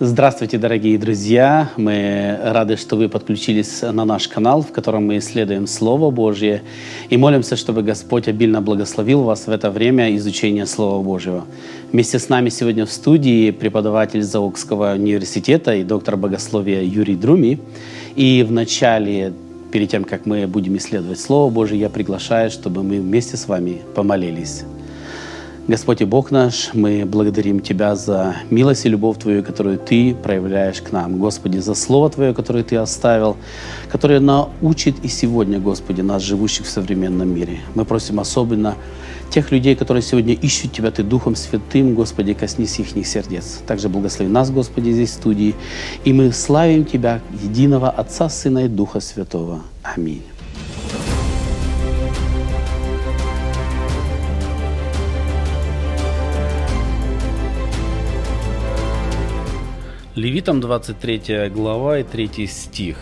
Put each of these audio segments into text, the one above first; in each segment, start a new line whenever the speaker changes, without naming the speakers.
Здравствуйте, дорогие друзья! Мы рады, что вы подключились на наш канал, в котором мы исследуем Слово Божье и молимся, чтобы Господь обильно благословил вас в это время изучения Слова Божьего. Вместе с нами сегодня в студии преподаватель Заокского университета и доктор богословия Юрий Друми. И в начале, перед тем, как мы будем исследовать Слово Божье, я приглашаю, чтобы мы вместе с вами помолились. Господь и Бог наш, мы благодарим Тебя за милость и любовь Твою, которую Ты проявляешь к нам. Господи, за Слово Твое, которое Ты оставил, которое научит и сегодня, Господи, нас, живущих в современном мире. Мы просим особенно тех людей, которые сегодня ищут Тебя, Ты Духом Святым, Господи, коснись их сердец. Также благослови нас, Господи, здесь в студии, и мы славим Тебя, единого Отца, Сына и Духа Святого. Аминь. Левитам 23 глава и 3 стих.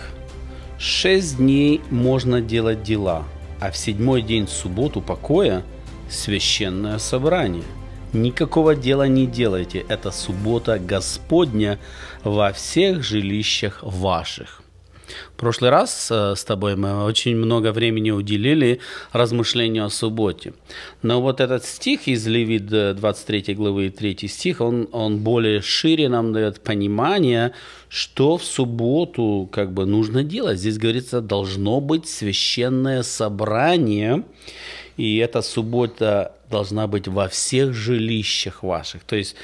«Шесть дней можно делать дела, а в седьмой день в субботу покоя – священное собрание. Никакого дела не делайте, это суббота Господня во всех жилищах ваших». В прошлый раз э, с тобой мы очень много времени уделили размышлению о субботе. Но вот этот стих из Левит 23 э, главы 3 стих, он, он более шире нам дает понимание, что в субботу как бы нужно делать. Здесь говорится, должно быть священное собрание, и эта суббота должна быть во всех жилищах ваших. То есть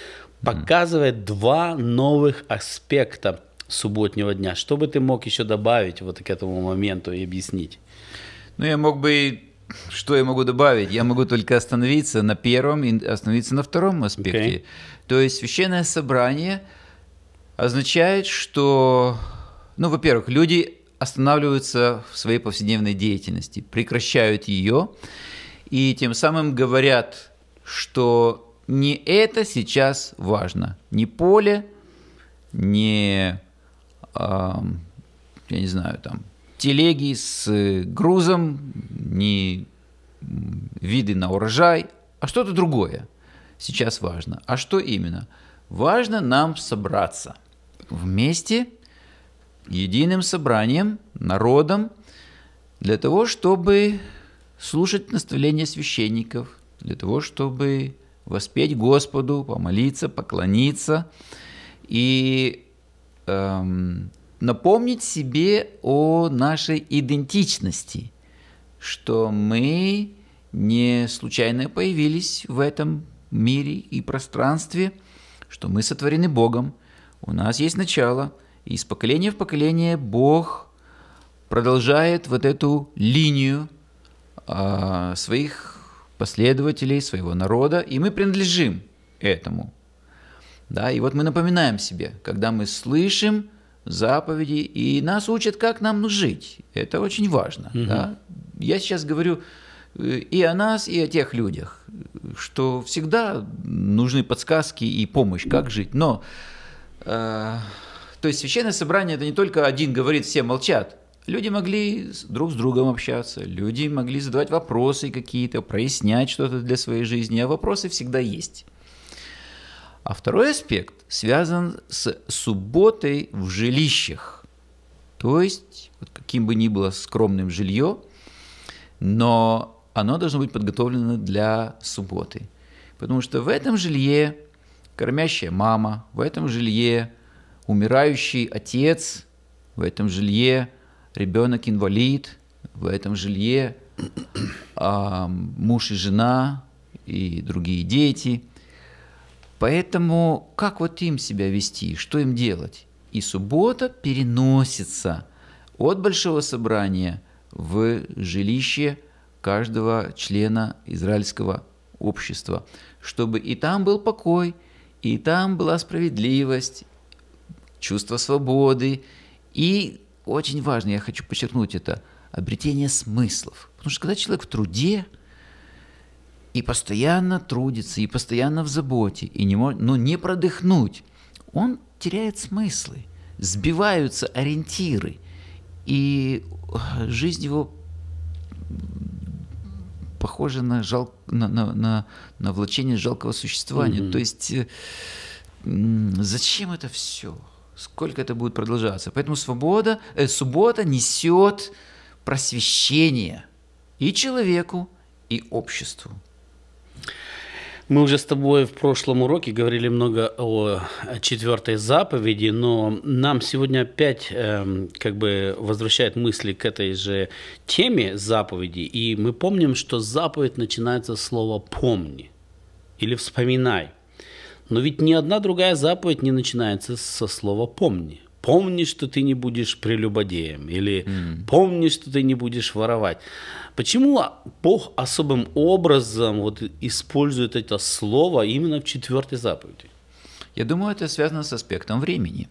показывает два новых аспекта субботнего дня. Что бы ты мог еще добавить вот к этому моменту и объяснить? Ну, я мог бы... Что я могу добавить? Я могу только
остановиться на первом и остановиться на втором аспекте. Okay. То есть священное собрание означает, что, ну, во-первых, люди останавливаются в своей повседневной деятельности, прекращают ее, и тем самым говорят, что не это сейчас важно, не поле, не я не знаю, там, телеги с э, грузом, не виды на урожай, а что-то другое сейчас важно. А что именно? Важно нам собраться вместе, единым собранием, народом, для того, чтобы слушать наставления священников, для того, чтобы воспеть Господу, помолиться, поклониться. И эм, напомнить себе о нашей идентичности, что мы не случайно появились в этом мире и пространстве, что мы сотворены Богом, у нас есть начало, и из поколения в поколение Бог продолжает вот эту линию э, своих последователей, своего народа, и мы принадлежим этому да, и вот мы напоминаем себе, когда мы слышим заповеди, и нас учат, как нам жить. Это очень важно. Угу. Да? Я сейчас говорю э, и о нас, и о тех людях, что всегда нужны подсказки и помощь, как жить. Но, э, то есть священное собрание это не только один говорит, все молчат. Люди могли друг с другом общаться, люди могли задавать вопросы какие-то, прояснять что-то для своей жизни, а вопросы всегда есть. А второй аспект связан с субботой в жилищах. То есть, вот каким бы ни было скромным жилье, но оно должно быть подготовлено для субботы. Потому что в этом жилье кормящая мама, в этом жилье умирающий отец, в этом жилье ребенок-инвалид, в этом жилье э, муж и жена и другие дети – Поэтому как вот им себя вести, что им делать? И суббота переносится от большого собрания в жилище каждого члена израильского общества, чтобы и там был покой, и там была справедливость, чувство свободы, и очень важно, я хочу подчеркнуть это, обретение смыслов. Потому что когда человек в труде – и постоянно трудится, и постоянно в заботе, и не может, но не продыхнуть, он теряет смыслы, сбиваются ориентиры, и э, жизнь его похожа на, жал... на, на, на, на влачение жалкого существования. Mm-hmm. То есть э, зачем это все? Сколько это будет продолжаться? Поэтому свобода, э, суббота несет
просвещение и человеку, и обществу. Мы уже с тобой в прошлом уроке говорили много о четвертой заповеди, но нам сегодня опять э, как бы возвращает мысли к этой же теме заповеди. И мы помним, что заповедь начинается с слова «помни» или «вспоминай». Но ведь ни одна другая заповедь не начинается со слова «помни» помни, что ты не будешь прелюбодеем, или mm. помни, что ты не будешь воровать. Почему Бог особым образом вот использует это слово именно в четвертой заповеди? Я думаю, это связано с
аспектом времени,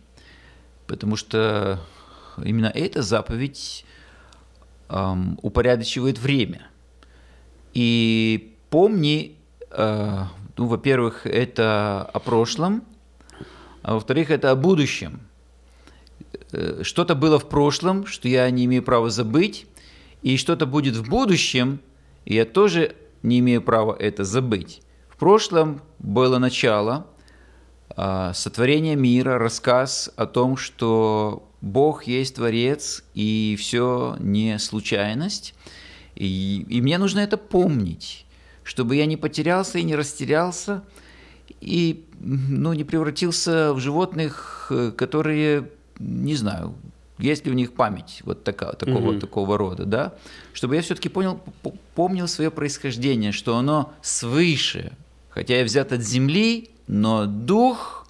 потому что именно эта заповедь эм, упорядочивает время. И помни, э, ну, во-первых, это о прошлом, а во-вторых, это о будущем. Э, что-то было в прошлом, что я не имею права забыть, и что-то будет в будущем, и я тоже не имею права это забыть. В прошлом было начало, а, сотворения мира, рассказ о том, что Бог есть Творец, и все не случайность. И, и мне нужно это помнить, чтобы я не потерялся и не растерялся, и ну, не превратился в животных, э, которые не знаю, есть ли у них память вот такая, такого, Mm -hmm. такого рода, да, чтобы я все-таки понял, помнил свое происхождение, что оно свыше, хотя я взят от земли, но дух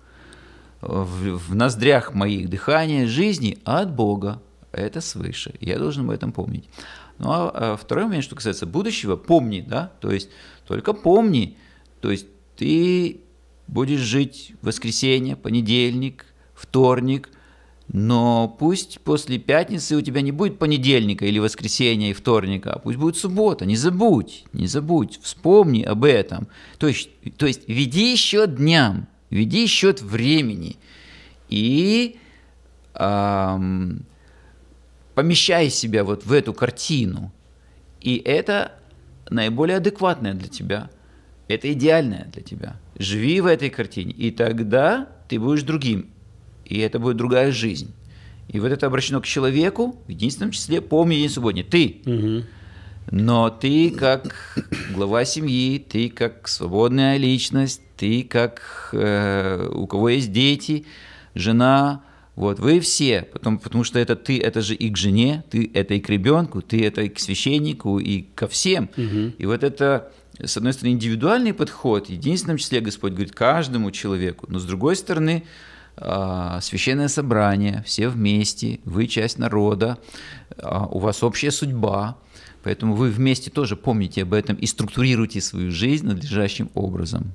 в, в ноздрях моих дыхания жизни от Бога, это свыше, я должен об этом помнить. Ну а, а второй момент, что касается будущего, помни, да, то есть только помни, то есть ты будешь жить воскресенье, понедельник, вторник – но пусть после пятницы у тебя не будет понедельника или воскресенья и вторника, а пусть будет суббота. Не забудь, не забудь, вспомни об этом. То есть, то есть веди счет дням, веди счет времени и эм, помещай себя вот в эту картину. И это наиболее адекватное для тебя, это идеальное для тебя. Живи в этой картине, и тогда ты будешь другим и это будет другая жизнь. И вот это обращено к человеку, в единственном числе, помни день субботний, ты. Угу. Но ты как глава семьи, ты как свободная личность, ты как э, у кого есть дети, жена, вот вы все, потом потому что это ты, это же и к жене, ты это и к ребенку, ты это и к священнику, и ко всем. Угу. И вот это, с одной стороны, индивидуальный подход, в единственном числе Господь говорит каждому человеку, но с другой стороны, а, священное собрание, все вместе, вы часть народа, а, у вас общая судьба, поэтому вы вместе тоже помните об этом и структурируйте свою жизнь надлежащим образом.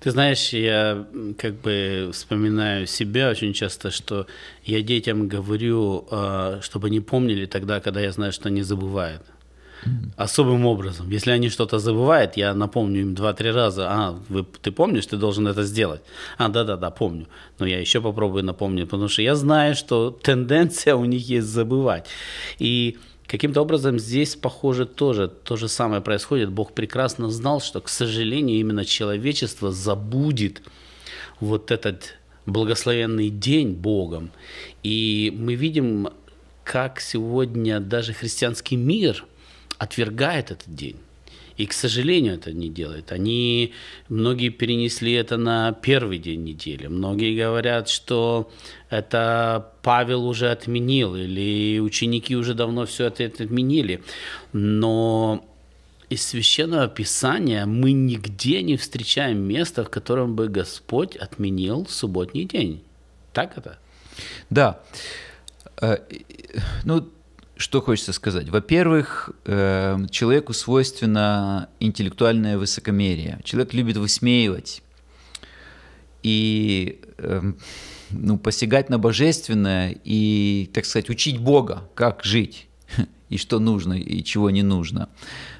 Ты знаешь, я как бы вспоминаю себя очень часто, что я детям говорю, а, чтобы они помнили тогда, когда я знаю, что они забывают особым образом. Если они что-то забывают, я напомню им два-три раза, а, вы, ты помнишь, ты должен это сделать. А, да-да-да, помню. Но я еще попробую напомнить, потому что я знаю, что тенденция у них есть забывать. И Каким-то образом здесь, похоже, тоже то же самое происходит. Бог прекрасно знал, что, к сожалению, именно человечество забудет вот этот благословенный день Богом. И мы видим, как сегодня даже христианский мир – отвергает этот день. И, к сожалению, это не делает. Они, многие перенесли это на первый день недели. Многие говорят, что это Павел уже отменил, или ученики уже давно все это отменили. Но из Священного Писания мы нигде не встречаем места, в котором бы Господь отменил субботний день. Так это?
Да. Э, ну, что хочется сказать? Во-первых, э, человеку свойственно интеллектуальное высокомерие. Человек любит высмеивать и э, ну, посягать на божественное и, так сказать, учить Бога, как жить и что нужно и чего не нужно.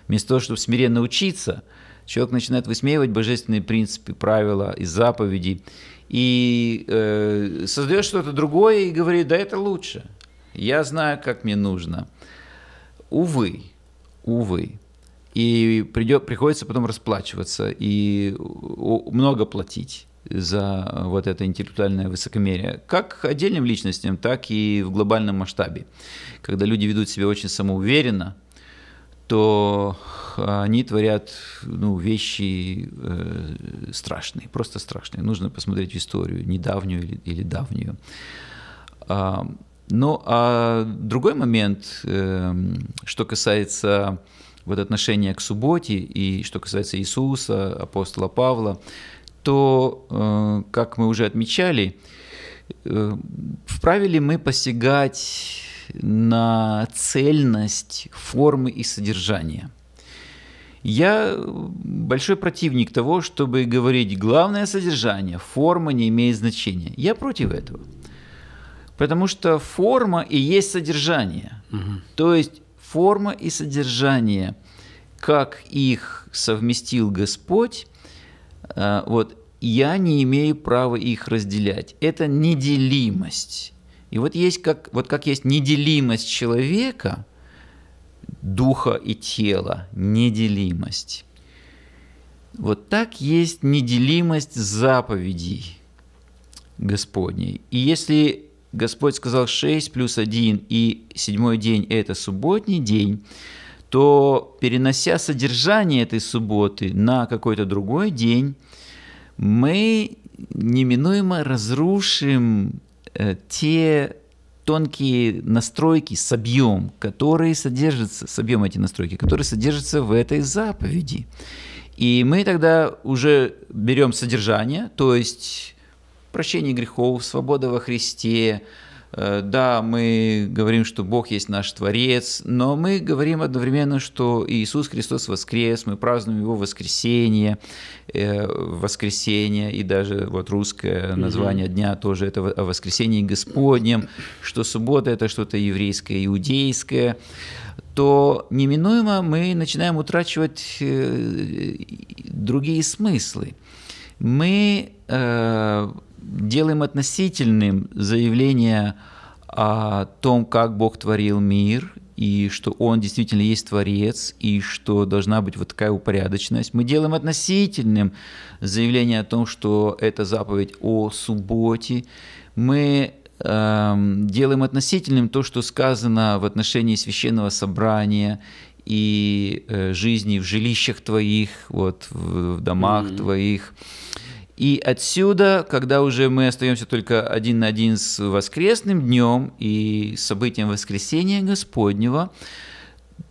Вместо того, чтобы смиренно учиться, человек начинает высмеивать божественные принципы, правила и заповеди и э, создает что-то другое и говорит, да это лучше – я знаю, как мне нужно. Увы, увы. И придет, приходится потом расплачиваться и много платить за вот это интеллектуальное высокомерие, как отдельным личностям, так и в глобальном масштабе. Когда люди ведут себя очень самоуверенно, то они творят ну, вещи э, страшные, просто страшные. Нужно посмотреть в историю, недавнюю или, или давнюю. Ну, а другой момент, эм, что касается вот отношения к субботе и что касается Иисуса, апостола Павла, то, э, как мы уже отмечали, э, вправе ли мы посягать на цельность формы и содержания? Я большой противник того, чтобы говорить главное содержание, форма не имеет значения. Я против этого. Потому что форма и есть содержание. Угу. То есть форма и содержание, как их совместил Господь, э, вот я не имею права их разделять. Это неделимость. И вот есть как, вот как есть неделимость человека, духа и тела, неделимость. Вот так есть неделимость заповедей Господней. И если Господь сказал 6 плюс 1, и седьмой день – это субботний день, то, перенося содержание этой субботы на какой-то другой день, мы неминуемо разрушим э, те тонкие настройки с объем, которые содержатся, с объем эти настройки, которые содержатся в этой заповеди. И мы тогда уже берем содержание, то есть прощение грехов, свобода во Христе. Э, да, мы говорим, что Бог есть наш Творец, но мы говорим одновременно, что Иисус Христос воскрес, мы празднуем Его воскресение, э, воскресение, и даже вот русское название дня тоже это о воскресении Господнем, что суббота – это что-то еврейское, иудейское то неминуемо мы начинаем утрачивать э, другие смыслы. Мы делаем относительным заявление о том, как Бог творил мир, и что Он действительно есть Творец, и что должна быть вот такая упорядоченность. Мы делаем относительным заявление о том, что это заповедь о субботе. Мы эм, делаем относительным то, что сказано в отношении священного собрания и э, жизни в жилищах твоих, вот в, в домах mm-hmm. твоих. И отсюда, когда уже мы остаемся только один на один с воскресным днем и событием воскресения Господнего,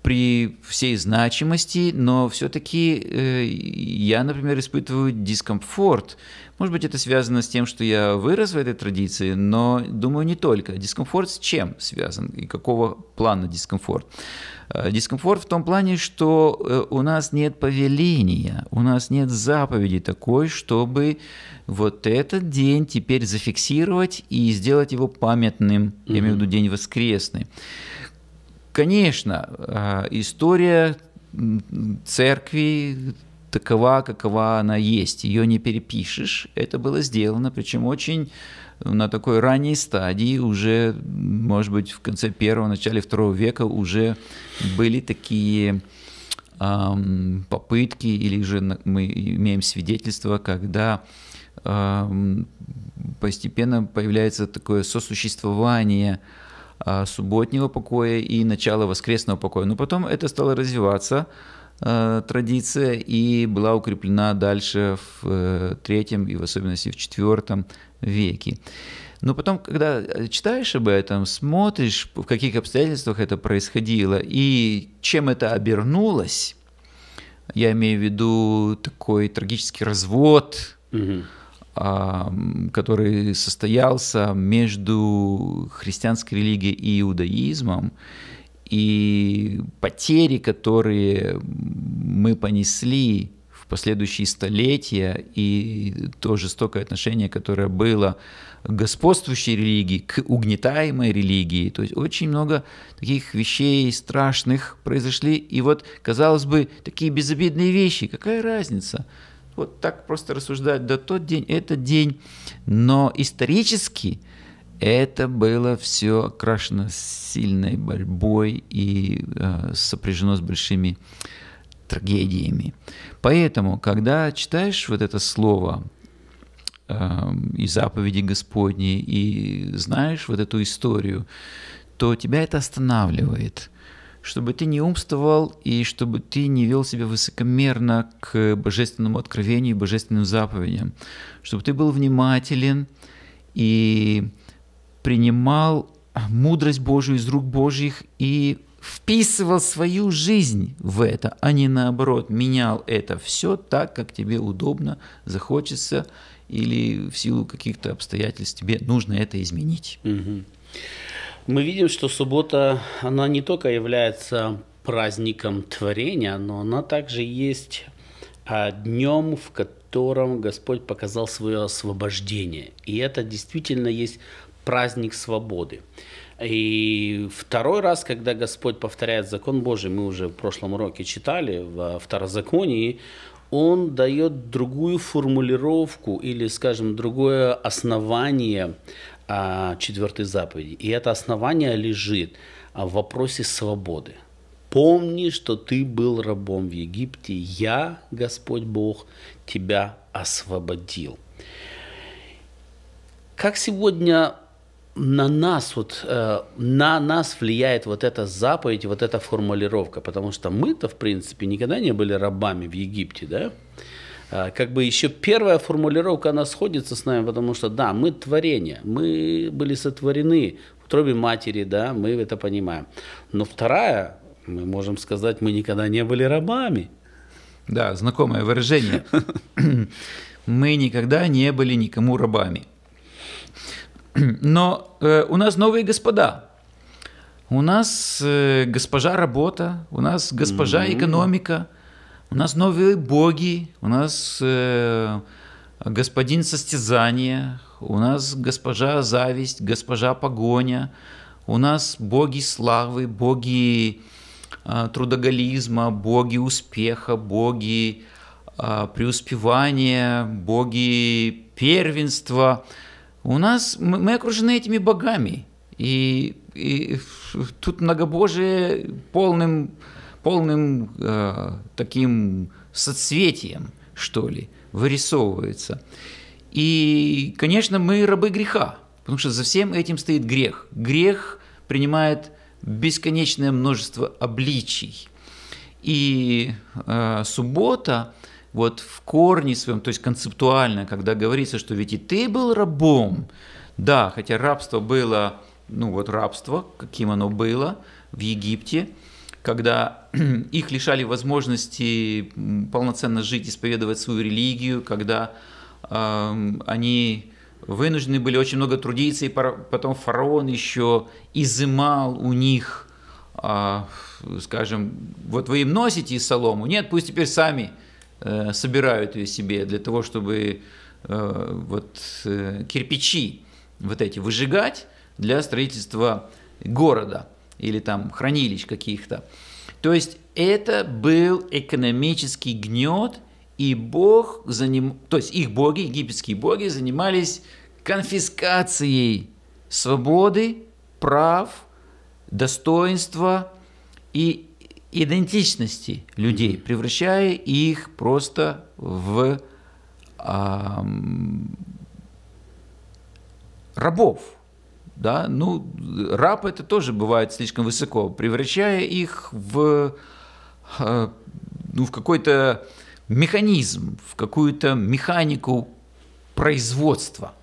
при всей значимости, но все-таки э, я, например, испытываю дискомфорт. Может быть, это связано с тем, что я вырос в этой традиции, но думаю, не только. Дискомфорт с чем связан и какого плана дискомфорт? Э, дискомфорт в том плане, что э, у нас нет повеления, у нас нет заповеди такой, чтобы вот этот день теперь зафиксировать и сделать его памятным, mm-hmm. я имею в виду день воскресный. Конечно, э, история церкви такова, какова она есть. Ее не перепишешь. Это было сделано, причем очень э, на такой ранней стадии, уже, может быть, в конце первого, начале второго века уже были такие эм, попытки, или же мы имеем свидетельство, когда эм, постепенно появляется такое сосуществование э, а, субботнего покоя и начала воскресного покоя. Но потом это стало развиваться, а, традиция, и была укреплена дальше в э, третьем и в особенности в четвертом веке. Но потом, когда э, читаешь об этом, смотришь, в каких обстоятельствах это происходило и чем это обернулось, я имею в виду такой трагический развод, угу который состоялся между христианской религией и иудаизмом, и потери, которые мы понесли в последующие столетия, и то жестокое отношение, которое было к господствующей религии, к угнетаемой религии. То есть очень много таких вещей страшных произошли. И вот, казалось бы, такие безобидные вещи. Какая разница? вот так просто рассуждать, да тот день, этот день. Но исторически это было все окрашено сильной борьбой и э, сопряжено с большими трагедиями. Поэтому, когда читаешь вот это слово э, и заповеди Господней и знаешь вот эту историю, то тебя это останавливает – чтобы ты не умствовал и чтобы ты не вел себя высокомерно к божественному откровению и божественным заповедям, чтобы ты был внимателен и принимал мудрость Божию из рук Божьих и вписывал свою жизнь в это, а не наоборот, менял это все так, как тебе удобно, захочется или в силу каких-то обстоятельств тебе нужно это изменить. Угу.
Мы видим, что суббота, она не только является праздником творения, но она также есть а, днем, в котором Господь показал свое освобождение. И это действительно есть праздник свободы. И второй раз, когда Господь повторяет закон Божий, мы уже в прошлом уроке читали во второзаконии, он дает другую формулировку или, скажем, другое основание а, четвертой заповеди. И это основание лежит а, в вопросе свободы. Помни, что ты был рабом в Египте, я, Господь Бог, тебя освободил. Как сегодня на нас вот э, на нас влияет вот эта заповедь, вот эта формулировка, потому что мы-то в принципе никогда не были рабами в Египте, да? Э, как бы еще первая формулировка, она сходится с нами, потому что, да, мы творение, мы были сотворены в утробе матери, да, мы это понимаем. Но вторая, мы можем сказать, мы никогда не были рабами. Да, знакомое выражение.
Мы никогда не были никому рабами. Но э, у нас новые господа. У нас э, госпожа работа, у нас госпожа mm-hmm. экономика, у нас новые боги, у нас э, господин состязания, у нас госпожа зависть, госпожа погоня, у нас боги славы, боги э, трудоголизма, боги успеха, боги э, преуспевания, боги первенства. У нас мы, мы окружены этими богами, и, и тут многобожие полным полным э, таким соцветием, что ли, вырисовывается. И, конечно, мы рабы греха, потому что за всем этим стоит грех. Грех принимает бесконечное множество обличий. И э, суббота вот в корне своем, то есть концептуально, когда говорится, что ведь и ты был рабом, да, хотя рабство было, ну вот рабство, каким оно было в Египте – когда их лишали возможности полноценно жить, исповедовать свою религию, когда э, они вынуждены были очень много трудиться, и потом фараон еще изымал у них, э, скажем, вот вы им носите солому, нет, пусть теперь сами э, собирают ее себе для того, чтобы э, вот э, кирпичи вот эти выжигать для строительства города – или там хранилищ каких-то. То есть это был экономический гнет, и Бог заним... то есть их боги, египетские боги, занимались конфискацией свободы, прав, достоинства и идентичности людей, превращая их просто в эм, рабов. Да? Ну, раб это тоже бывает слишком высоко, превращая их в, э, ну, в какой-то механизм, в какую-то механику производства.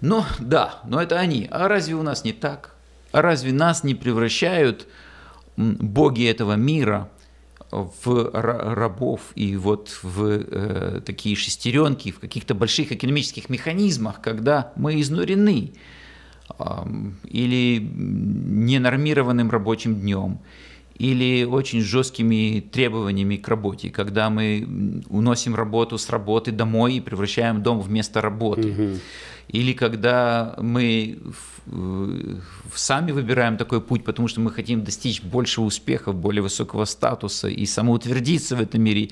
Ну, да, но это они. А разве у нас не так? А разве нас не превращают боги этого мира в рабов и вот в э, такие шестеренки, в каких-то больших экономических механизмах, когда мы изнурены? или ненормированным рабочим днем, или очень жесткими требованиями к работе, когда мы уносим работу с работы домой и превращаем дом в место работы. Угу. Или когда мы э, сами выбираем такой путь, потому что мы хотим достичь большего успеха, более высокого статуса и самоутвердиться в этом мире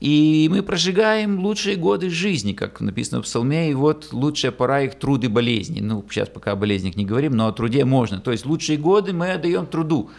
и мы прожигаем лучшие годы жизни, как написано в псалме, и вот лучшая пора их труд и болезни. Ну, сейчас пока о болезнях не говорим, но о труде можно. То есть лучшие годы мы отдаем труду.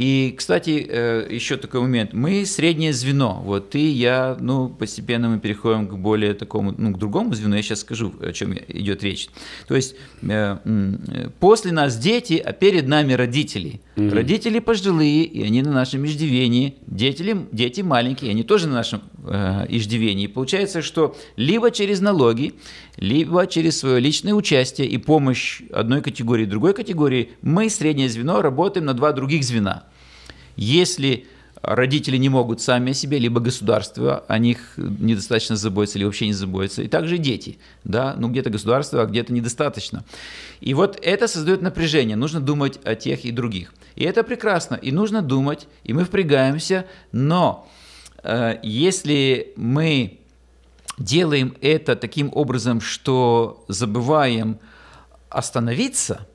И, кстати, э, еще такой момент. Мы среднее звено. Вот ты, я, ну, постепенно мы переходим к более такому, ну, к другому звену. Я сейчас скажу, о чем идет речь. То есть э, э, после нас дети, а перед нами родители. Угу. Родители пожилые, и они на нашем иждивении. Дети, дети маленькие, они тоже на нашем э, иждивении. И получается, что либо через налоги, либо через свое личное участие и помощь одной категории другой категории, мы, среднее звено, работаем на два других звена. Если родители не могут сами о себе, либо государство о них недостаточно заботится, или вообще не заботится, и также дети, да, ну где-то государство, а где-то недостаточно. И вот это создает напряжение, нужно думать о тех и других. И это прекрасно, и нужно думать, и мы впрягаемся, но э, если мы делаем это таким образом, что забываем остановиться,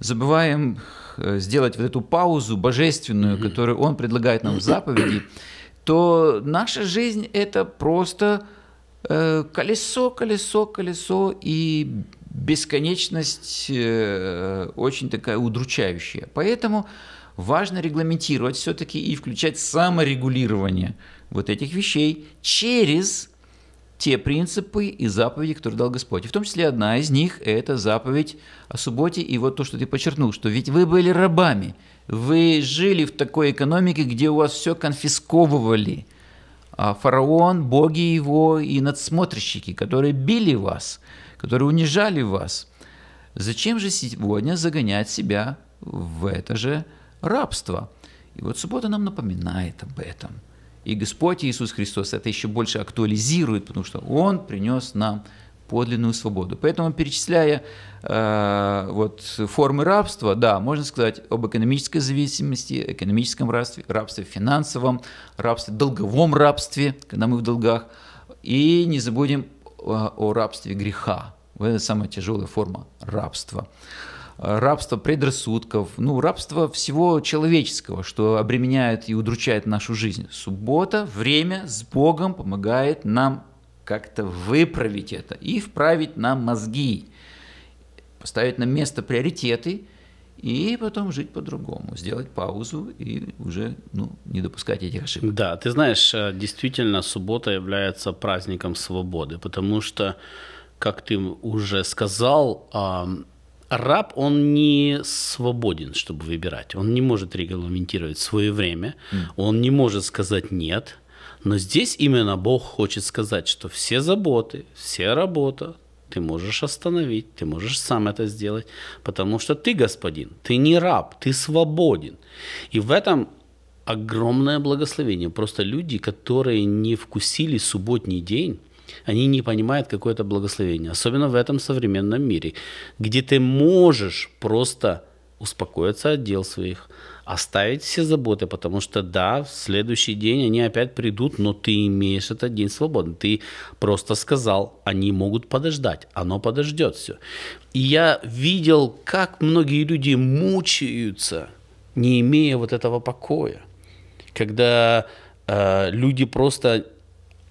забываем Э, сделать вот эту паузу божественную, mm которую он предлагает нам в заповеди, то наша жизнь это просто э, колесо, колесо, колесо и бесконечность э, очень такая удручающая. Поэтому важно регламентировать все-таки и включать саморегулирование вот этих вещей через те принципы и заповеди, которые дал Господь. И в том числе одна из них – это заповедь о субботе. И вот то, что ты подчеркнул, что ведь вы были рабами, вы жили в такой экономике, где у вас все конфисковывали. А фараон, боги его и надсмотрщики, которые били вас, которые унижали вас. Зачем же сегодня загонять себя в это же рабство? И вот суббота нам напоминает об этом – и Господь Иисус Христос это еще больше актуализирует, потому что Он принес нам подлинную свободу. Поэтому, перечисляя э, вот, формы рабства, да, можно сказать об экономической зависимости, экономическом рабстве, рабстве финансовом, рабстве, долговом рабстве, когда мы в долгах, и не забудем о, э, о рабстве греха. Это самая тяжелая форма рабства рабство предрассудков, ну, рабство всего человеческого, что обременяет и удручает нашу жизнь. Суббота, время с Богом помогает нам как-то выправить это и вправить нам мозги, поставить на место приоритеты и потом жить по-другому, сделать паузу
и уже ну, не допускать этих ошибок. Да, ты знаешь, э, действительно, суббота является праздником свободы, потому что, как ты уже сказал, раб, он не свободен, чтобы выбирать. Он не может регламентировать свое время, mm. он не может сказать «нет». Но здесь именно Бог хочет сказать, что все заботы, все работа, ты можешь остановить, ты можешь сам это сделать, потому что ты господин, ты не раб, ты свободен. И в этом огромное благословение. Просто люди, которые не вкусили субботний день, они не понимают какое-то благословение, особенно в этом современном мире, где ты можешь просто успокоиться от дел своих, оставить все заботы, потому что да, в следующий день они опять придут, но ты имеешь этот день свободный. Ты просто сказал, они могут подождать, оно подождет все. И я видел, как многие люди мучаются, не имея вот этого покоя, когда э, люди просто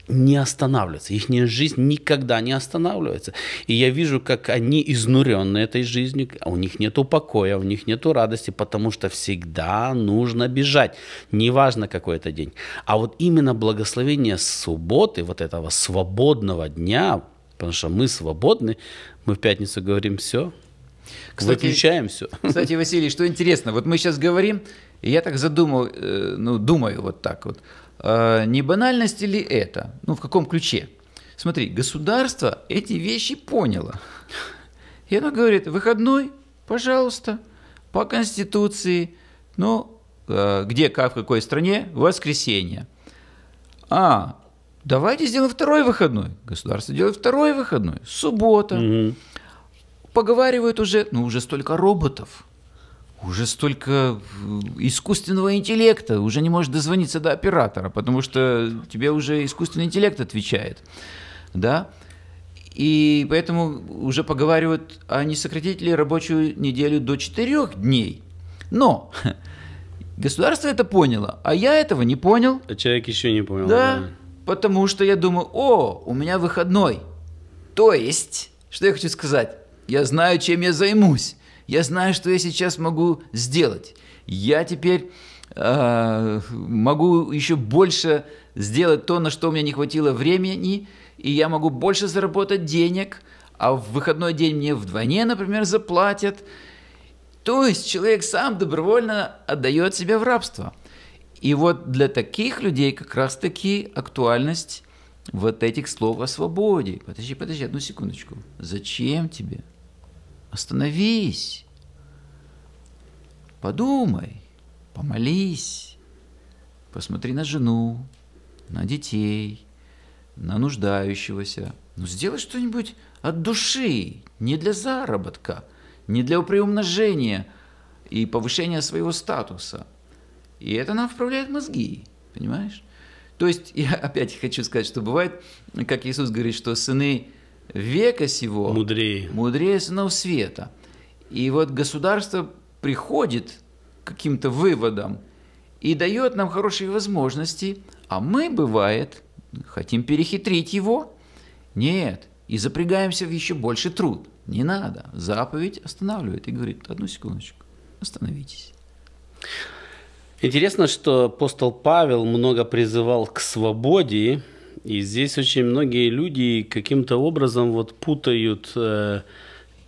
не останавливаются Их жизнь никогда не останавливается. И я вижу, как они изнурены этой жизнью, у них нет покоя, у них нет радости, потому что всегда нужно бежать. Неважно, какой это день. А вот именно благословение субботы, вот этого свободного дня, потому что мы свободны, мы в пятницу говорим все, кстати, выключаем все. Кстати, Василий, что интересно, вот мы сейчас говорим, и я так
задумал, э, ну, думаю вот так вот, Э, не банальность ли это? Ну, в каком ключе? Смотри, государство эти вещи поняло. И оно говорит, выходной, пожалуйста, по Конституции, ну, э, где, как, в какой стране, воскресенье. А, давайте сделаем второй выходной. Государство делает второй выходной, суббота. Угу. Поговаривают уже, ну, уже столько роботов уже столько э, искусственного интеллекта, уже не можешь дозвониться до оператора, потому что тебе уже искусственный интеллект отвечает, да, и поэтому уже поговаривают, а не сократить ли рабочую неделю до четырех дней. Но государство это поняло, а я этого не понял.
А человек еще не понял. Да, да.
потому что я думаю, о, у меня выходной. То есть, что я хочу сказать? Я знаю, чем я займусь. Я знаю, что я сейчас могу сделать. Я теперь э, могу еще больше сделать то, на что у меня не хватило времени, и я могу больше заработать денег, а в выходной день мне вдвойне, например, заплатят. То есть человек сам добровольно отдает себя в рабство. И вот для таких людей как раз-таки актуальность вот этих слов о свободе. Подожди, подожди, одну секундочку. Зачем тебе? Остановись. Подумай, помолись. Посмотри на жену, на детей, на нуждающегося. Ну, сделай что-нибудь от души, не для заработка, не для приумножения и повышения своего статуса. И это нам
вправляет мозги,
понимаешь? То есть, я опять хочу сказать, что бывает, как Иисус говорит, что сыны века сего мудрее. мудрее сынов света. И вот государство приходит к каким-то выводам и дает нам хорошие возможности, а мы, бывает, хотим перехитрить его. Нет, и запрягаемся в еще больше труд. Не надо. Заповедь останавливает и говорит, одну секундочку, остановитесь.
Интересно, что апостол Павел много призывал к свободе, и здесь очень многие люди каким-то образом вот путают э,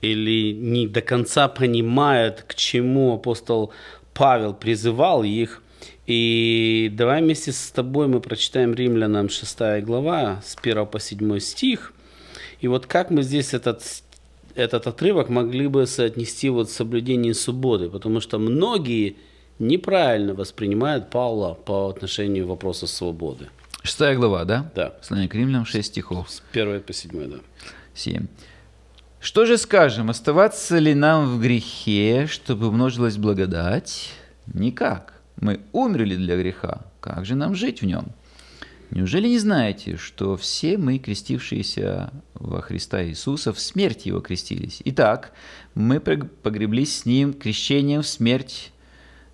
или не до конца понимают, к чему апостол Павел призывал их. И давай вместе с тобой мы прочитаем Римлянам 6 глава с 1 по 7 стих. И вот как мы здесь этот этот отрывок могли бы соотнести вот с соблюдением субботы, потому что многие неправильно воспринимают Павла по отношению вопроса свободы. Шестая глава, да? Да.
Слание к римлянам, шесть стихов. С
1 по 7, да. Семь. Что же скажем, оставаться
ли нам в грехе, чтобы умножилась благодать? Никак. Мы умерли для греха, как же нам жить в нем? Неужели не знаете, что все мы, крестившиеся во Христа Иисуса, в смерть Его крестились? Итак, мы погреблись с Ним крещением в смерть,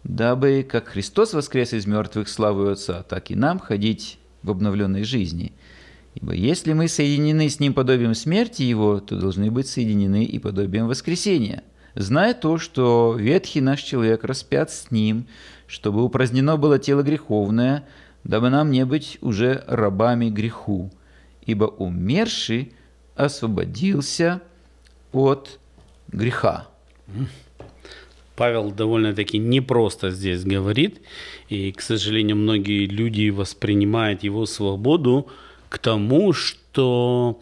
дабы, как Христос воскрес из мертвых славу Отца, так и нам ходить в обновленной жизни. Ибо если мы соединены с Ним подобием смерти Его, то должны быть соединены и подобием воскресения, зная то, что ветхий наш человек распят с Ним, чтобы упразднено было тело греховное, дабы нам не быть уже рабами греху, ибо умерший освободился от греха.
Павел довольно-таки непросто здесь говорит, и, к сожалению, многие люди воспринимают его свободу к тому, что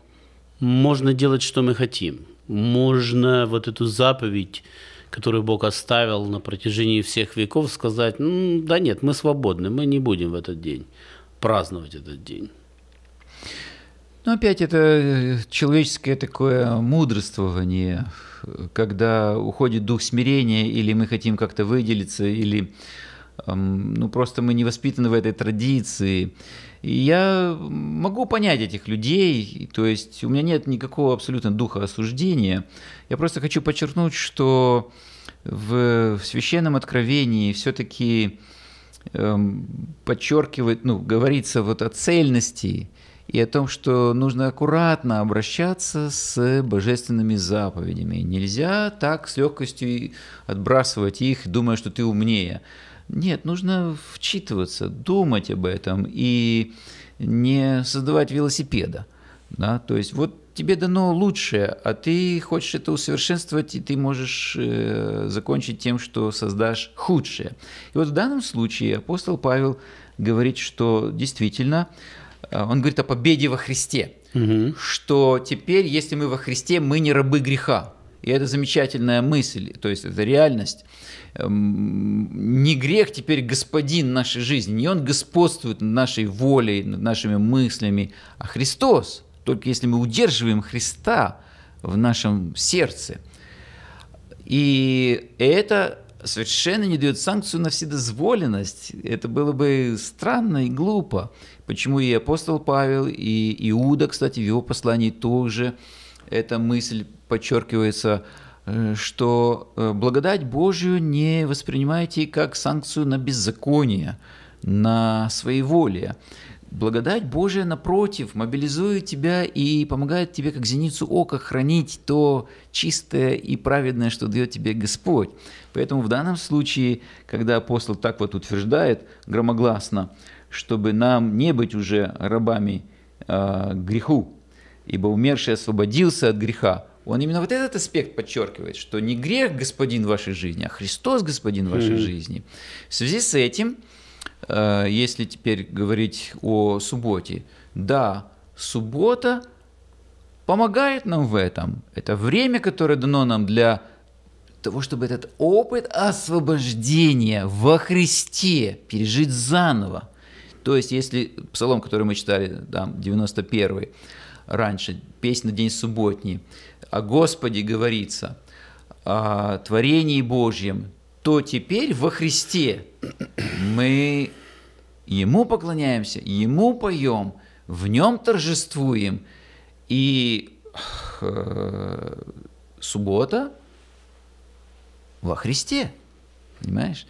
можно делать, что мы хотим. Можно вот эту заповедь, которую Бог оставил на протяжении всех веков, сказать, ну, да нет, мы свободны, мы не будем в этот день праздновать этот день.
Но ну, опять это э, человеческое такое мудрствование, когда уходит дух смирения, или мы хотим как-то выделиться, или ну, просто мы не воспитаны в этой традиции. И я могу понять этих людей, то есть у меня нет никакого абсолютно духа осуждения. Я просто хочу подчеркнуть, что в священном откровении все-таки эм, подчеркивает, ну, говорится вот о цельности и о том, что нужно аккуратно обращаться с божественными заповедями. Нельзя так с легкостью отбрасывать их, думая, что ты умнее. Нет, нужно вчитываться, думать об этом и не создавать велосипеда. Да? То есть вот тебе дано лучшее, а ты хочешь это усовершенствовать, и ты можешь э, закончить тем, что создашь худшее. И вот в данном случае апостол Павел говорит, что действительно Э, он говорит о победе во Христе, угу. что теперь, если мы во Христе, мы не рабы греха. И это замечательная мысль, то есть это реальность. Эм, не грех теперь господин нашей жизни, не он господствует нашей волей, нашими мыслями, а Христос. Только если мы удерживаем Христа в нашем сердце. И это совершенно не дает санкцию на вседозволенность. Это было бы странно и глупо. Почему и апостол Павел, и Иуда, кстати, в его послании тоже эта мысль подчеркивается, э, что э, благодать Божию не воспринимайте как санкцию на беззаконие, на своеволие. Благодать Божия, напротив, мобилизует тебя и помогает тебе, как зеницу ока, хранить то чистое и праведное, что дает тебе Господь. Поэтому в данном случае, когда апостол так вот утверждает громогласно, чтобы нам не быть уже рабами э, греху, ибо умерший освободился от греха, он именно вот этот аспект подчеркивает, что не грех господин в вашей жизни, а Христос господин в вашей mm-hmm. жизни. В связи с этим Э, если теперь говорить о субботе, да, суббота помогает нам в этом. Это время, которое дано нам для того, чтобы этот опыт освобождения во Христе пережить заново. То есть, если псалом, который мы читали, там, 91 раньше, песня «День субботний», о Господе говорится, о творении Божьем, то теперь во Христе мы Ему поклоняемся, Ему поем, в Нем торжествуем. И э, суббота во Христе, понимаешь?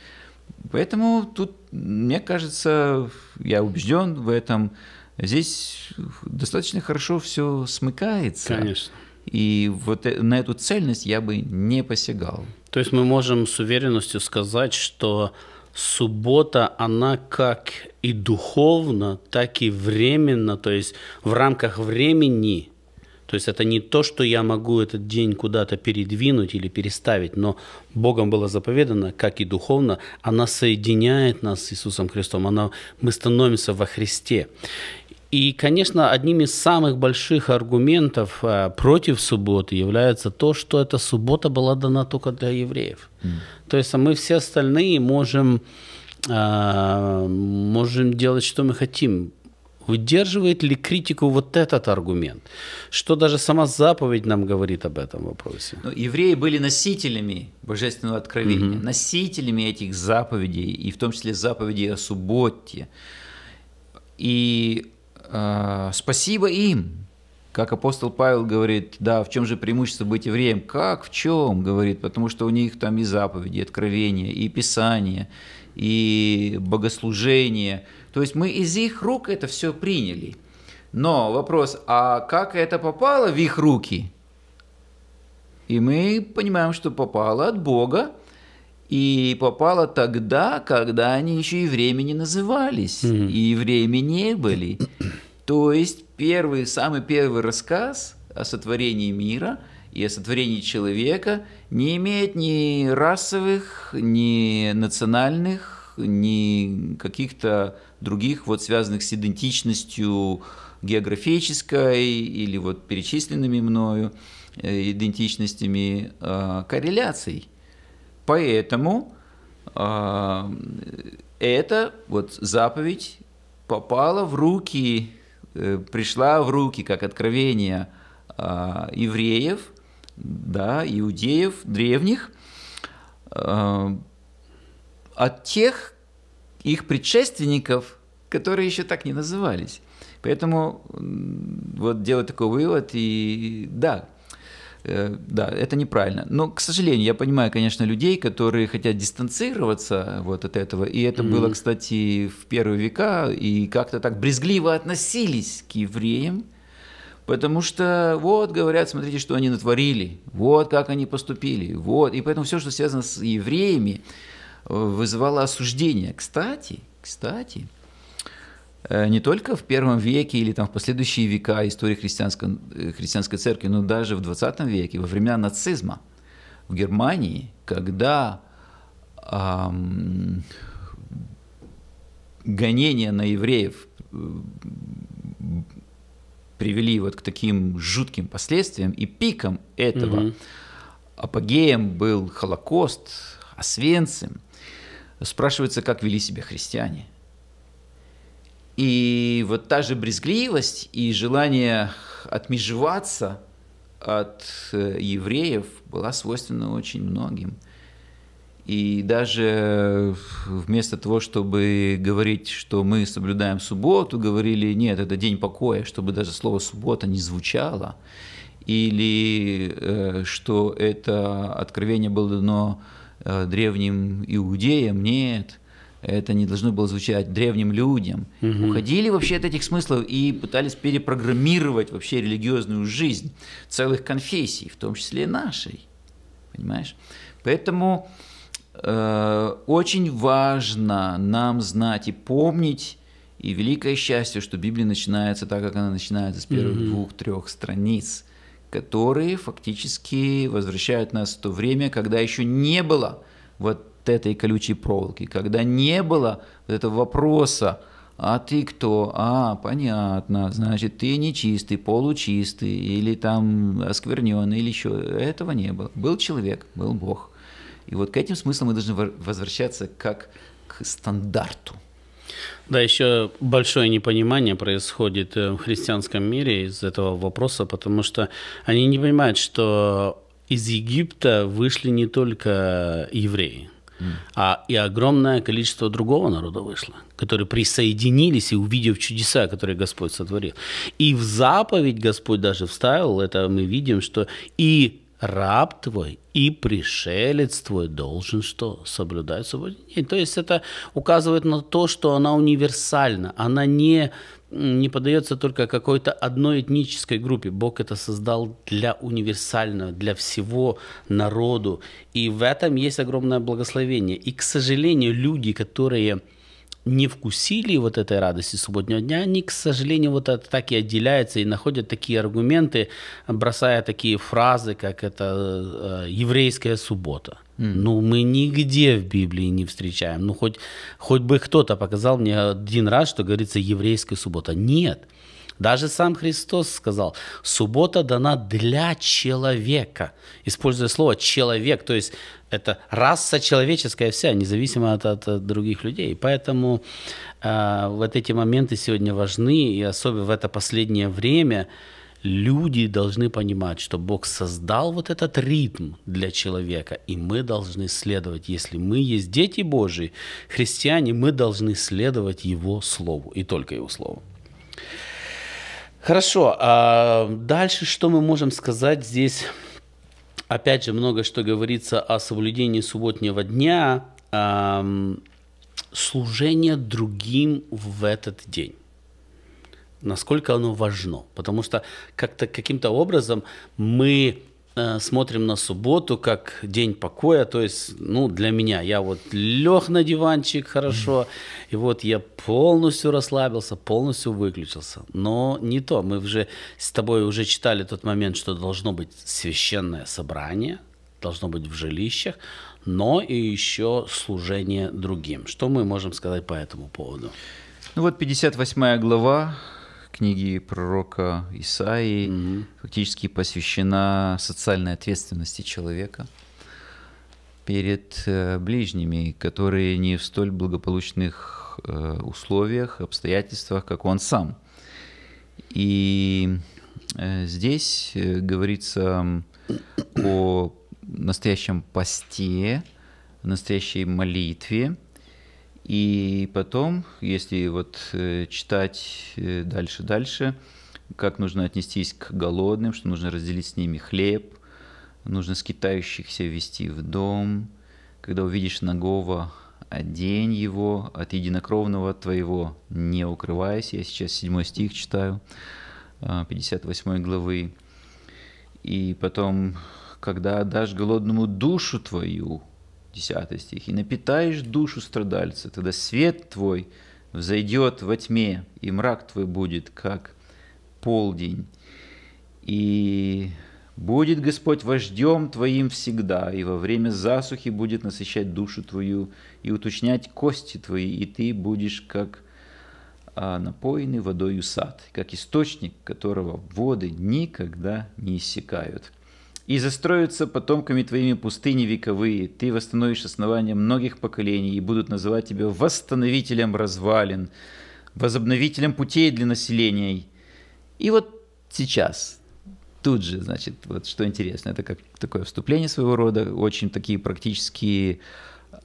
Поэтому тут, мне кажется, я убежден в этом, здесь достаточно хорошо все смыкается. Конечно. И вот э, на эту цельность я бы не
посягал. То есть мы можем с уверенностью сказать, что суббота, она как и духовно, так и временно, то есть в рамках времени. То есть это не то, что я могу этот день куда-то передвинуть или переставить, но Богом было заповедано, как и духовно, она соединяет нас с Иисусом Христом, она, мы становимся во Христе. И, конечно, одним из самых больших аргументов э, против субботы является то, что эта суббота была дана только для евреев. Mm. То есть а мы все остальные можем, э, можем делать, что мы хотим. Выдерживает ли критику вот этот аргумент? Что даже сама заповедь нам говорит об этом вопросе? Но ну, евреи были
носителями божественного откровения, Mm-hmm. носителями этих заповедей, и в том числе заповедей о субботе. И а, спасибо им. Как апостол Павел говорит, да, в чем же преимущество быть евреем? Как, в чем? Говорит, потому что у них там и заповеди, и откровения, и писание, и богослужение. То есть мы из их рук это все приняли. Но вопрос, а как это попало в их руки? И мы понимаем, что попало от Бога, и попало тогда, когда они еще и времени назывались, mm-hmm. и времени не были. То есть первый, самый первый рассказ о сотворении мира и о сотворении человека не имеет ни расовых, ни национальных, ни каких-то других, вот связанных с идентичностью географической или вот перечисленными мною э, идентичностями э, корреляций. Поэтому э, эта вот заповедь попала в руки, э, пришла в руки как откровение э, евреев, да, иудеев древних, э, от тех их предшественников, которые еще так не назывались. Поэтому вот делать такой вывод, и да, Э, да, это неправильно. Но, к сожалению, я понимаю, конечно, людей, которые хотят дистанцироваться вот от этого. И это mm-hmm. было, кстати, в первые века, и как-то так брезгливо относились к евреям. Потому что вот, говорят, смотрите, что они натворили, вот как они поступили, вот. И поэтому все, что связано с евреями, э, вызывало осуждение. Кстати, кстати, Э, не только в первом веке или там в последующие века истории христианской, э, христианской церкви, но даже в 20 веке, во времена нацизма в Германии, когда эм, гонения на евреев э, привели вот к таким жутким последствиям, и пиком этого угу. апогеем был Холокост, Освенцим. Спрашивается, как вели себя христиане – и вот та же брезгливость и желание отмежеваться от э, евреев была свойственна очень многим. И даже вместо того, чтобы говорить, что мы соблюдаем субботу, говорили, нет, это день покоя, чтобы даже слово суббота не звучало, или э, что это откровение было дано э, древним иудеям, нет – это не должно было звучать древним людям, угу. уходили вообще от этих смыслов и пытались перепрограммировать вообще религиозную жизнь целых конфессий, в том числе нашей. Понимаешь? Поэтому э, очень важно нам знать и помнить, и великое счастье, что Библия начинается так, как она начинается, с первых mm-hmm. двух-трех страниц, которые фактически возвращают нас в то время, когда еще не было вот этой колючей проволоки, когда не было вот этого вопроса, а ты кто? А, понятно, значит, ты нечистый, получистый, или там оскверненный, или еще. Этого не было. Был человек, был Бог. И вот к этим смыслам мы должны возвращаться как к стандарту.
Да, еще большое непонимание происходит э, в христианском мире из этого вопроса, потому что они не понимают, что из Египта вышли не только евреи. А, и огромное количество другого народа вышло, которые присоединились и увидев чудеса, которые Господь сотворил. И в заповедь Господь даже вставил, это мы видим, что и раб твой, и пришелец твой должен что? Соблюдать субботний То есть это указывает на то, что она универсальна, она не не подается только какой-то одной этнической группе. Бог это создал для универсального, для всего народу. И в этом есть огромное благословение. И, к сожалению, люди, которые не вкусили вот этой радости субботнего дня, они, к сожалению, вот это так и отделяются и находят такие аргументы, бросая такие фразы, как это э, еврейская суббота. Ну, мы нигде в Библии не встречаем. Ну, хоть, хоть бы кто-то показал мне один раз, что говорится еврейская суббота. Нет. Даже сам Христос сказал, суббота дана для человека. Используя слово человек, то есть это раса человеческая вся, независимо от, от, от других людей. Поэтому э, вот эти моменты сегодня важны, и особенно в это последнее время люди должны понимать, что Бог создал вот этот ритм для человека, и мы должны следовать. Если мы есть дети Божии, христиане, мы должны следовать Его Слову и только Его Слову. Хорошо, а дальше что мы можем сказать здесь? Опять же, много что говорится о соблюдении субботнего дня, служение другим в этот день насколько оно важно. Потому что как-то каким-то образом мы э, смотрим на субботу как день покоя, то есть, ну, для меня, я вот лег на диванчик хорошо, mm и вот я полностью расслабился, полностью выключился. Но не то, мы уже с тобой уже читали тот момент, что должно быть священное собрание, должно быть в жилищах, но и еще служение другим. Что мы можем сказать по этому поводу? Ну вот 58 глава
книги пророка Исаии угу. фактически посвящена социальной ответственности человека перед э, ближними, которые не в столь благополучных э, условиях, обстоятельствах, как он сам. И э, здесь говорится о настоящем посте, настоящей молитве – и потом, если вот э, читать дальше-дальше, э, как нужно отнестись к голодным, что нужно разделить с ними хлеб, нужно скитающихся вести в дом, когда увидишь нагого, одень его, от единокровного твоего не укрываясь. Я сейчас 7 стих читаю, 58 а, главы. И потом, когда отдашь голодному душу твою, 10 стих, «И напитаешь душу страдальца, тогда свет твой взойдет во тьме, и мрак твой будет, как полдень. И будет Господь вождем твоим всегда, и во время засухи будет насыщать душу твою и уточнять кости твои, и ты будешь как а, напоенный водою сад, как источник, которого воды никогда не иссякают» и застроятся потомками твоими пустыни вековые. Ты восстановишь основания многих поколений и будут называть тебя восстановителем развалин, возобновителем путей для населения. И вот сейчас, тут же, значит, вот что интересно, это как такое вступление своего рода, очень такие практические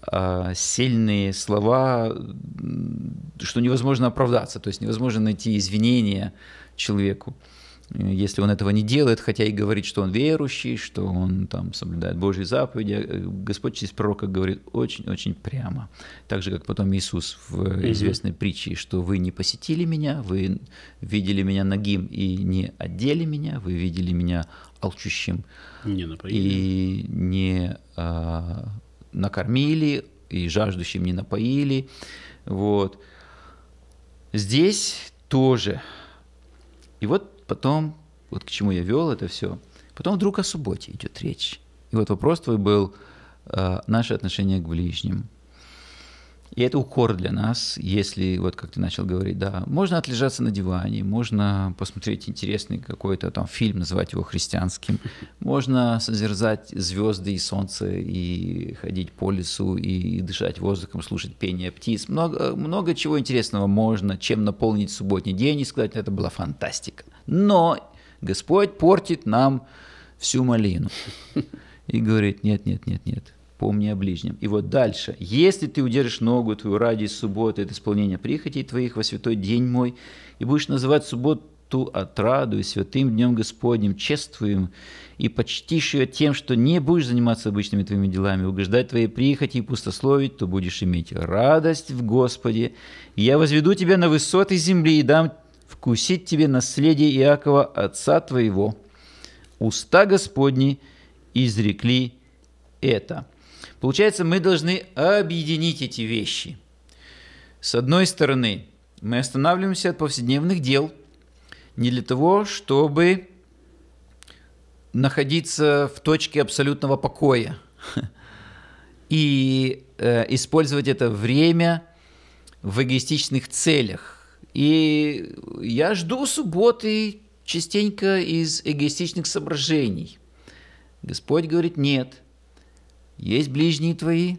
а, сильные слова, что невозможно оправдаться, то есть невозможно найти извинения человеку. Э, если он этого не делает, хотя и говорит, что он верующий, что он там соблюдает Божьи заповеди, э, Господь через пророка говорит очень-очень прямо. Так же, как потом Иисус в известной притче, что вы не посетили меня, вы видели меня нагим и не одели меня, вы видели меня алчущим не и не а, накормили, и жаждущим не напоили. Вот. Здесь тоже. И вот потом, вот к чему я вел это все, потом вдруг о субботе идет речь. И вот вопрос твой был э, наше отношение к ближним. И это укор для нас, если, вот как ты начал говорить, да, можно отлежаться на диване, можно посмотреть интересный какой-то там фильм, назвать его христианским, можно созерцать звезды и солнце, и ходить по лесу, и дышать воздухом, слушать пение птиц. Много, много чего интересного можно, чем наполнить субботний день и сказать, это была фантастика. Но Господь портит нам всю малину. И говорит, нет, нет, нет, нет, помни о ближнем. И вот дальше. Если ты удержишь ногу твою ради субботы от исполнения прихотей твоих во святой день мой, и будешь называть субботу отраду святым днем Господним, чествуем и почтишь ее тем, что не будешь заниматься обычными твоими делами, угождать твои прихоти и пустословить, то будешь иметь радость в Господе. И я возведу тебя на высоты земли и дам вкусить тебе наследие Иакова, отца твоего. Уста Господни изрекли это. Получается, мы должны объединить эти вещи. С одной стороны, мы останавливаемся от повседневных дел не для того, чтобы находиться в точке абсолютного покоя и э, использовать это время в эгоистичных целях. И я жду субботы частенько из эгоистичных соображений. Господь говорит, нет – есть ближние твои,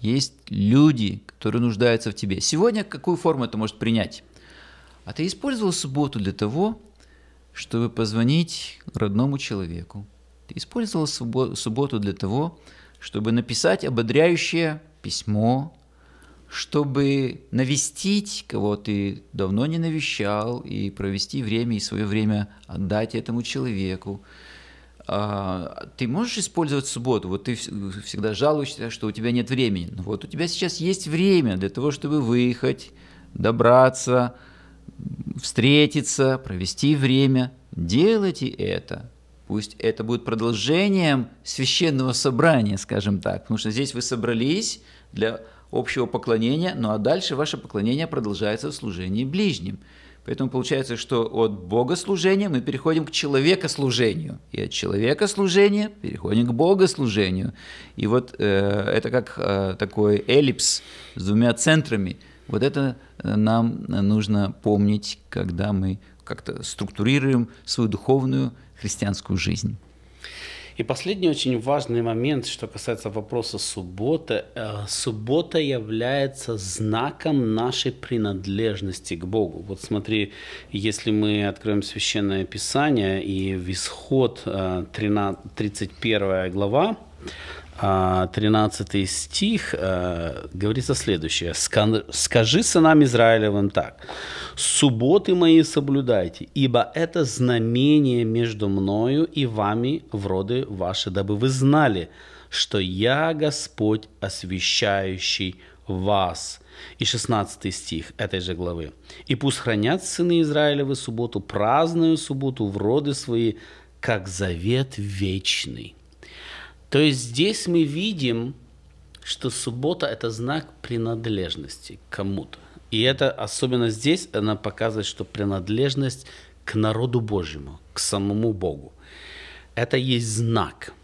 есть люди, которые нуждаются в тебе. Сегодня какую форму это может принять? А ты использовал субботу для того, чтобы позвонить родному человеку. Ты использовал субботу для того, чтобы написать ободряющее письмо, чтобы навестить, кого ты давно не навещал, и провести время и свое время отдать этому человеку. А, ты можешь использовать субботу? Вот ты всегда жалуешься, что у тебя нет времени. Ну вот у тебя сейчас есть время для того, чтобы выехать, добраться, встретиться, провести время. Делайте это. Пусть это будет продолжением священного собрания, скажем так. Потому что здесь вы собрались для общего поклонения, ну а дальше ваше поклонение продолжается в служении ближним. Поэтому получается, что от богослужения мы переходим к человекослужению. И от человекослужения переходим к богослужению. И вот э, это как э, такой эллипс с двумя центрами. Вот это э, нам нужно помнить, когда мы как-то структурируем свою духовную христианскую жизнь.
И последний очень важный момент, что касается вопроса субботы. Э, суббота является знаком нашей принадлежности к Богу. Вот смотри, если мы откроем Священное Писание и в Исход 31 э, глава, 13 а, стих э, говорится следующее. «Скажи сынам Израилевым так, субботы мои соблюдайте, ибо это знамение между мною и вами в роды ваши, дабы вы знали, что я Господь, освящающий вас». И 16 стих этой же главы. «И пусть хранят сыны Израилевы субботу, праздную субботу в роды свои, как завет вечный». То есть здесь мы видим, что суббота – это знак принадлежности к кому-то. И это особенно здесь, она показывает, что принадлежность к народу Божьему, к самому Богу. Это есть знак.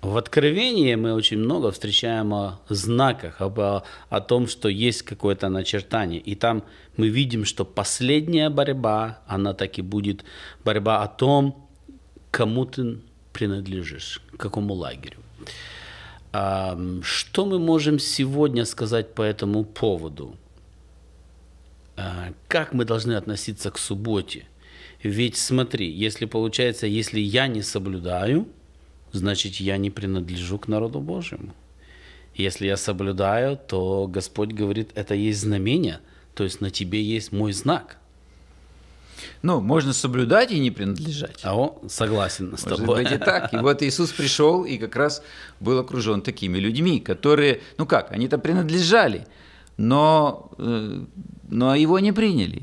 В Откровении мы очень много встречаем о знаках, об, о, о том, что есть какое-то начертание. И там мы видим, что последняя борьба, она так и будет борьба о том, кому ты принадлежишь, к какому лагерю. А, что мы можем сегодня сказать по этому поводу? А, как мы должны относиться к субботе? Ведь смотри, если получается, если я не соблюдаю, значит я не принадлежу к народу Божьему. Если я соблюдаю, то Господь говорит, это есть знамение, то есть на тебе есть мой знак – ну, можно соблюдать и не
принадлежать. А он согласен с Может тобой. Может быть и так. И вот Иисус пришел и как раз был окружен такими людьми, которые, ну как, они-то принадлежали, но, э,
но его не приняли.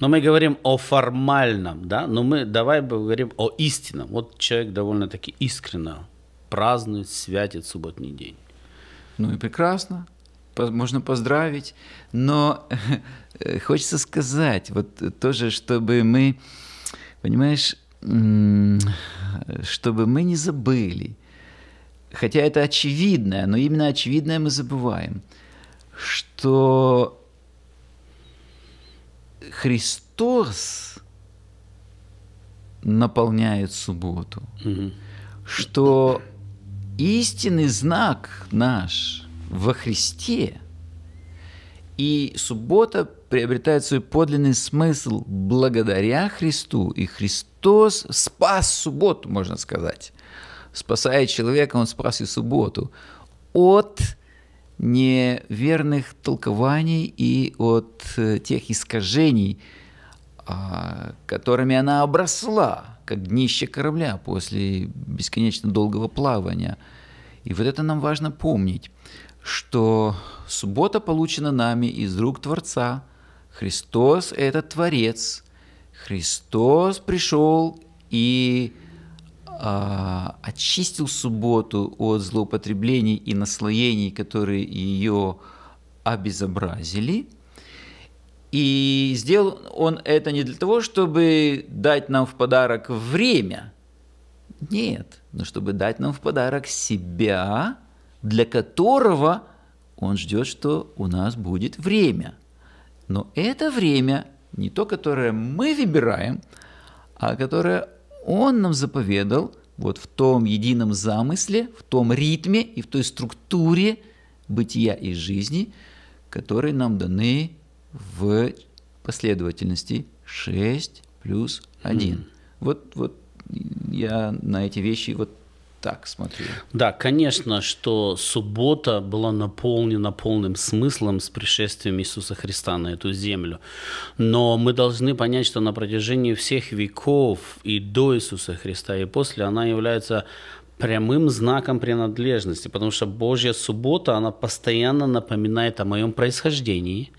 Но мы говорим о формальном, да, но мы давай говорим о истинном. Вот человек довольно-таки искренно празднует, святит субботний день.
Ну и прекрасно можно поздравить, но э, хочется сказать, вот тоже, чтобы мы, понимаешь, чтобы мы не забыли, хотя это очевидное, но именно очевидное мы забываем, что Христос наполняет субботу, угу. что истинный знак наш – во Христе. И суббота приобретает свой подлинный смысл благодаря Христу. И Христос спас субботу, можно сказать. Спасая человека, он спас и субботу от неверных толкований и от э, тех искажений, а, которыми она обросла, как днище корабля после бесконечно долгого плавания. И вот это нам важно помнить что суббота получена нами из рук Творца. Христос – это Творец. Христос пришел и а, очистил субботу от злоупотреблений и наслоений, которые ее обезобразили. И сделал он это не для того, чтобы дать нам в подарок время. Нет, но чтобы дать нам в подарок себя – для которого он ждет, что у нас будет время. Но это время не то, которое мы выбираем, а которое он нам заповедал вот в том едином замысле, в том ритме и в той структуре бытия и жизни, которые нам даны в последовательности 6 плюс 1. Mm. Вот, вот я на эти вещи вот так, смотри.
Да, конечно, что суббота была наполнена полным смыслом с пришествием Иисуса Христа на эту землю. Но мы должны понять, что на протяжении всех веков и до Иисуса Христа, и после, она является прямым знаком принадлежности, потому что Божья суббота, она постоянно напоминает о моем происхождении,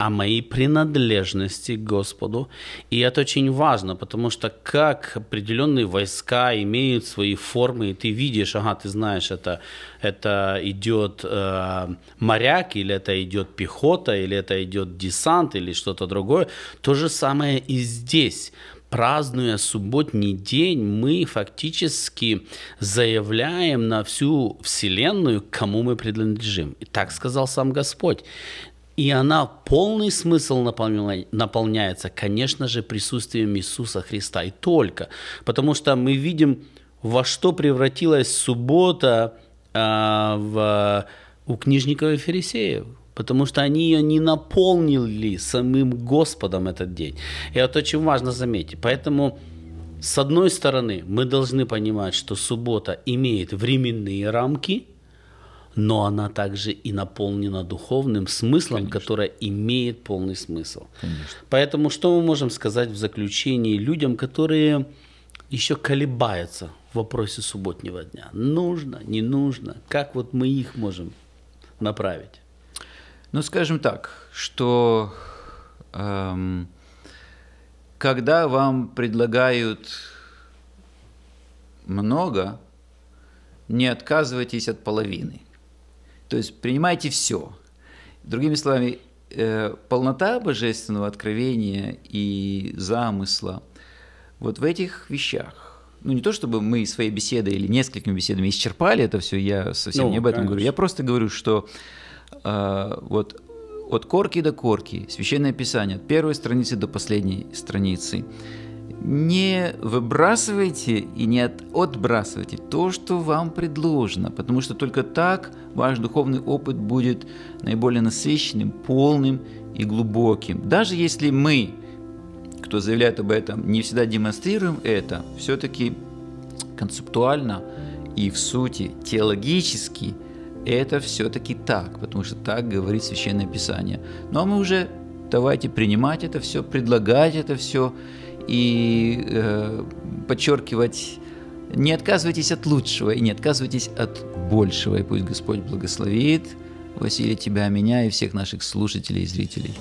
о мои принадлежности к Господу. И это очень важно, потому что как определенные войска имеют свои формы, и ты видишь, ага, ты знаешь, это, это идет э, моряк, или это идет пехота, или это идет десант, или что-то другое. То же самое и здесь празднуя субботний день, мы фактически заявляем на всю Вселенную, кому мы принадлежим. И так сказал сам Господь. И она полный смысл наполняется, конечно же, присутствием Иисуса Христа. И только. Потому что мы видим, во что превратилась суббота а, в, у книжников и фарисеев потому что они ее не наполнили Самым Господом этот день. И это очень важно заметить. Поэтому, с одной стороны, мы должны понимать, что суббота имеет временные рамки, но она также и наполнена духовным смыслом, Конечно. имеет полный смысл. Конечно. Поэтому что мы можем сказать в заключении людям, которые еще колебаются в вопросе субботнего дня? Нужно, не нужно? Как вот мы их можем направить? Ну, скажем так, что
эм, когда вам предлагают много, не отказывайтесь от половины – то есть принимайте все. Другими словами, э, полнота божественного откровения и замысла вот в этих вещах. Ну, не то чтобы мы своей беседой или несколькими беседами исчерпали это все, я совсем ну, не об этом конечно. говорю. Я просто говорю, что э, вот от корки до корки, священное писание, от первой страницы до последней страницы, не выбрасывайте и не отбрасывайте то, что вам предложено, потому что только так ваш духовный опыт будет наиболее насыщенным, полным и глубоким. Даже если мы, кто заявляет об этом, не всегда демонстрируем это, все-таки концептуально и в сути теологически это все-таки так, потому что так говорит Священное Писание. Но ну, а мы уже давайте принимать это все, предлагать это все и э, подчеркивать не отказывайтесь от лучшего и не отказывайтесь от большего. И пусть Господь благословит Василия, тебя, меня и всех наших слушателей и зрителей.